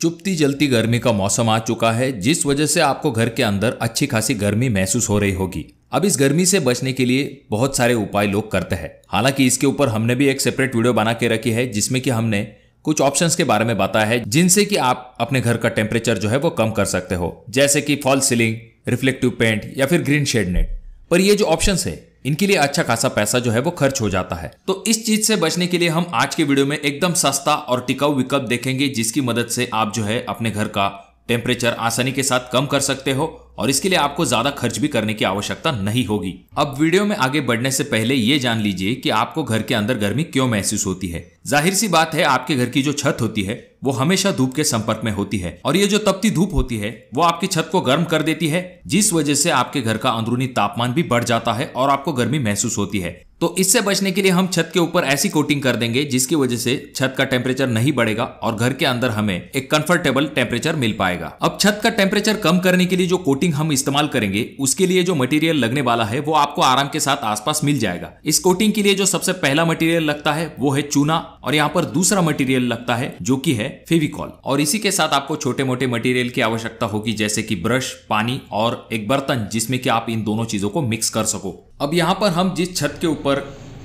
चुपती जलती गर्मी का मौसम आ चुका है जिस वजह से आपको घर के अंदर अच्छी खासी गर्मी महसूस हो रही होगी अब इस गर्मी से बचने के लिए बहुत सारे उपाय लोग करते हैं हालांकि इसके ऊपर हमने भी एक सेपरेट वीडियो बना के रखी है जिसमें कि हमने कुछ ऑप्शंस के बारे में बताया है जिनसे कि आप अपने घर का टेम्परेचर जो है वो कम कर सकते हो जैसे कि फॉल सीलिंग रिफ्लेक्टिव पेंट या फिर ग्रीन शेड नेट पर ये जो ऑप्शंस है इनके लिए अच्छा खासा पैसा जो है वो खर्च हो जाता है तो इस चीज से बचने के लिए हम आज के वीडियो में एकदम सस्ता और टिकाऊ विकल्प देखेंगे जिसकी मदद से आप जो है अपने घर का टेम्परेचर आसानी के साथ कम कर सकते हो और इसके लिए आपको ज्यादा खर्च भी करने की आवश्यकता नहीं होगी अब वीडियो में आगे बढ़ने से पहले ये जान लीजिए कि आपको घर के अंदर गर्मी क्यों महसूस होती है जाहिर सी बात है आपके घर की जो छत होती है वो हमेशा धूप के संपर्क में होती है और ये जो तपती धूप होती है वो आपकी छत को गर्म कर देती है जिस वजह से आपके घर का अंदरूनी तापमान भी बढ़ जाता है और आपको गर्मी महसूस होती है तो इससे बचने के लिए हम छत के ऊपर ऐसी कोटिंग कर देंगे जिसकी वजह से छत का टेम्परेचर नहीं बढ़ेगा और घर के अंदर हमें एक कंफर्टेबल टेम्परेचर मिल पाएगा अब छत का टेम्परेचर कम करने के लिए जो कोटिंग हम इस्तेमाल करेंगे उसके लिए जो मटेरियल लगने वाला है वो आपको आराम के साथ आसपास मिल जाएगा इस कोटिंग के लिए जो सबसे पहला मटेरियल लगता है वो है चूना और यहाँ पर दूसरा मटेरियल लगता है जो की है फेविकॉल और इसी के साथ आपको छोटे मोटे मटेरियल की आवश्यकता होगी जैसे की ब्रश पानी और एक बर्तन जिसमें की आप इन दोनों चीजों को मिक्स कर सको अब यहाँ पर हम जिस छत के ऊपर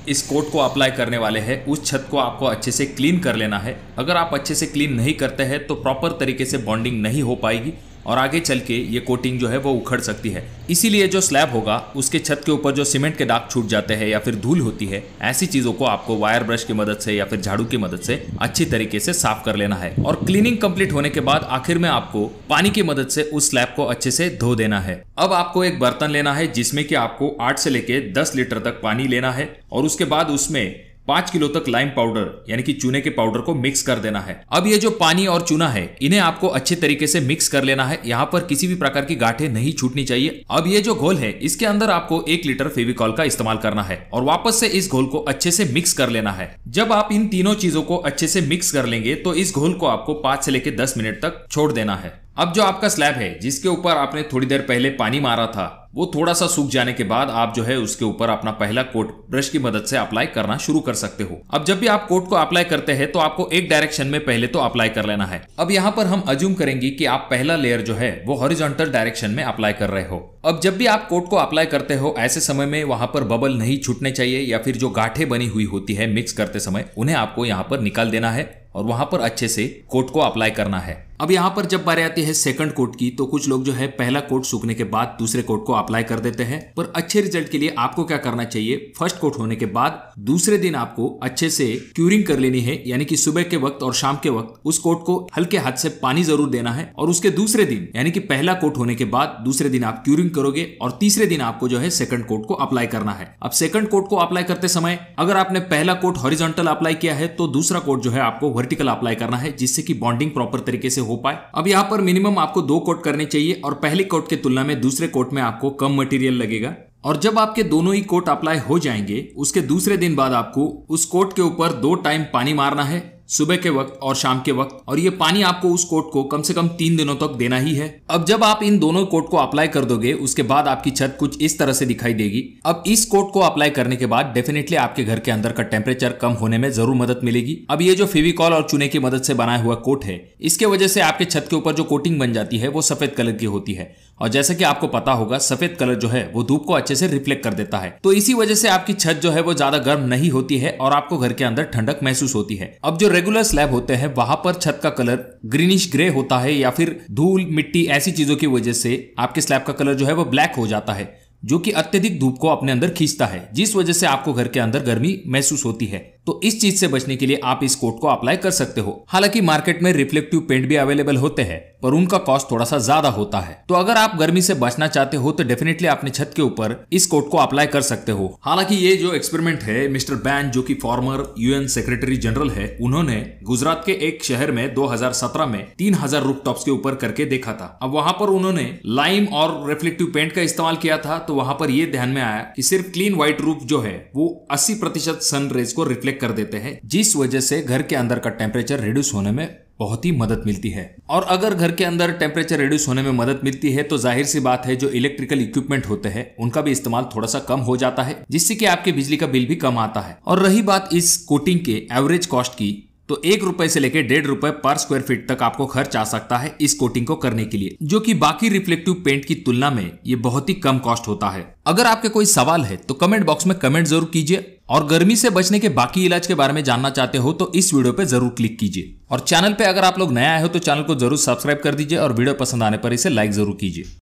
इस कोट को अप्लाई करने वाले हैं उस छत को आपको अच्छे से क्लीन कर लेना है अगर आप अच्छे से क्लीन नहीं करते हैं तो प्रॉपर तरीके से बॉन्डिंग नहीं हो पाएगी और आगे चल के ये कोटिंग जो है वो उखड़ सकती है इसीलिए जो स्लैब होगा उसके छत के ऊपर जो सीमेंट के दाग छूट जाते हैं या फिर धूल होती है ऐसी चीज़ों को आपको वायर ब्रश की मदद से या फिर झाड़ू की मदद से अच्छी तरीके से साफ कर लेना है और क्लीनिंग कंप्लीट होने के बाद आखिर में आपको पानी की मदद से उस स्लैब को अच्छे से धो देना है अब आपको एक बर्तन लेना है जिसमें कि आपको आठ से लेके दस लीटर तक पानी लेना है और उसके बाद उसमें पांच किलो तक लाइम पाउडर यानी कि चूने के पाउडर को मिक्स कर देना है अब ये जो पानी और चूना है इन्हें आपको अच्छे तरीके से मिक्स कर लेना है यहाँ पर किसी भी प्रकार की गाठे नहीं छूटनी चाहिए अब ये जो घोल है इसके अंदर आपको एक लीटर फेविकॉल का इस्तेमाल करना है और वापस से इस घोल को अच्छे से मिक्स कर लेना है जब आप इन तीनों चीजों को अच्छे से मिक्स कर लेंगे तो इस घोल को आपको पांच से लेकर दस मिनट तक छोड़ देना है अब जो आपका स्लैब है जिसके ऊपर आपने थोड़ी देर पहले पानी मारा था वो थोड़ा सा सूख जाने के बाद आप जो है उसके ऊपर अपना पहला कोट ब्रश की मदद से अप्लाई करना शुरू कर सकते हो अब जब भी आप कोट को अप्लाई करते हैं तो आपको एक डायरेक्शन में पहले तो अप्लाई कर लेना है अब यहाँ पर हम अज्यूम करेंगे कि आप पहला लेयर जो है वो हॉरिजॉन्टल डायरेक्शन में अप्लाई कर रहे हो अब जब भी आप कोट को अप्लाई करते हो ऐसे समय में वहां पर बबल नहीं छूटने चाहिए या फिर जो गाठे बनी हुई होती है मिक्स करते समय उन्हें आपको यहाँ पर निकाल देना है और वहां पर अच्छे से कोट को अप्लाई करना है अब यहाँ पर जब बारी आती है सेकंड कोट की तो कुछ लोग जो है पहला कोट सूखने के बाद दूसरे कोट को अप्लाई कर देते हैं पर अच्छे रिजल्ट के लिए आपको क्या करना चाहिए फर्स्ट कोट होने के बाद दूसरे दिन आपको अच्छे से क्यूरिंग कर लेनी है यानी कि सुबह के वक्त और शाम के वक्त उस कोट को हल्के हाथ से पानी जरूर देना है और उसके दूसरे दिन यानी कि पहला कोट होने के बाद दूसरे दिन आप क्यूरिंग प्रिंट करोगे और तीसरे दिन आपको जो है सेकंड कोट को अप्लाई करना है अब सेकंड कोट को अप्लाई करते समय अगर आपने पहला कोट हॉरिजॉन्टल अप्लाई किया है तो दूसरा कोट जो है आपको वर्टिकल अप्लाई करना है जिससे कि बॉन्डिंग प्रॉपर तरीके से हो पाए अब यहाँ पर मिनिमम आपको दो कोट करने चाहिए और पहले कोट के तुलना में दूसरे कोट में आपको कम मटेरियल लगेगा और जब आपके दोनों ही कोट अप्लाई हो जाएंगे उसके दूसरे दिन बाद आपको उस कोट के ऊपर दो टाइम पानी मारना है सुबह के वक्त और शाम के वक्त और ये पानी आपको उस कोट को कम से कम तीन दिनों तक देना ही है अब जब आप इन दोनों कोट को अप्लाई कर दोगे उसके बाद आपकी छत कुछ इस तरह से दिखाई देगी अब इस कोट को अप्लाई करने के बाद डेफिनेटली आपके घर के अंदर का टेम्परेचर कम होने में जरूर मदद मिलेगी अब ये जो फेविकॉल और चुने की मदद से बनाया हुआ कोट है इसके वजह से आपके छत के ऊपर जो कोटिंग बन जाती है वो सफेद कलर की होती है और जैसे कि आपको पता होगा सफेद कलर जो है वो धूप को अच्छे से रिफ्लेक्ट कर देता है तो इसी वजह से आपकी छत जो है वो ज्यादा गर्म नहीं होती है और आपको घर के अंदर ठंडक महसूस होती है अब जो रेगुलर स्लैब होते हैं वहां पर छत का कलर ग्रीनिश ग्रे होता है या फिर धूल मिट्टी ऐसी चीजों की वजह से आपके स्लैब का कलर जो है वो ब्लैक हो जाता है जो कि अत्यधिक धूप को अपने अंदर खींचता है जिस वजह से आपको घर के अंदर गर्मी महसूस होती है तो इस चीज से बचने के लिए आप इस कोट को अप्लाई कर सकते हो हालांकि मार्केट में रिफ्लेक्टिव पेंट भी अवेलेबल होते हैं पर उनका कॉस्ट थोड़ा सा ज्यादा होता है तो अगर आप गर्मी से बचना चाहते हो तो डेफिनेटली अपने छत के ऊपर इस कोट को अप्लाई कर सकते हो हालांकि ये जो एक्सपेरिमेंट है मिस्टर बैन जो कि फॉर्मर यूएन सेक्रेटरी जनरल है उन्होंने गुजरात के एक शहर में 2017 में 3000 हजार के ऊपर करके देखा था अब वहां पर उन्होंने लाइम और रिफ्लेक्टिव पेंट का इस्तेमाल किया था तो वहां पर यह ध्यान में आया कि सिर्फ क्लीन व्हाइट रूफ जो है वो अस्सी प्रतिशत रेज को रिफ्लेक्ट रिफ्लेक्ट कर देते हैं जिस वजह से घर के अंदर का टेम्परेचर रिड्यूस होने में बहुत ही मदद मिलती है और अगर घर के अंदर टेम्परेचर रिड्यूस होने में मदद मिलती है तो जाहिर सी बात है जो इलेक्ट्रिकल इक्विपमेंट होते हैं उनका भी इस्तेमाल थोड़ा सा कम हो जाता है जिससे कि आपके बिजली का बिल भी कम आता है और रही बात इस कोटिंग के एवरेज कॉस्ट की तो एक रुपए से लेकर डेढ़ रुपए पर स्क्वायर फीट तक आपको खर्च आ सकता है इस कोटिंग को करने के लिए जो कि बाकी रिफ्लेक्टिव पेंट की तुलना में ये बहुत ही कम कॉस्ट होता है अगर आपके कोई सवाल है तो कमेंट बॉक्स में कमेंट जरूर कीजिए और गर्मी से बचने के बाकी इलाज के बारे में जानना चाहते हो तो इस वीडियो पर जरूर क्लिक कीजिए और चैनल पर अगर आप लोग नया आए हो तो चैनल को जरूर सब्सक्राइब कर दीजिए और वीडियो पसंद आने पर इसे लाइक जरूर कीजिए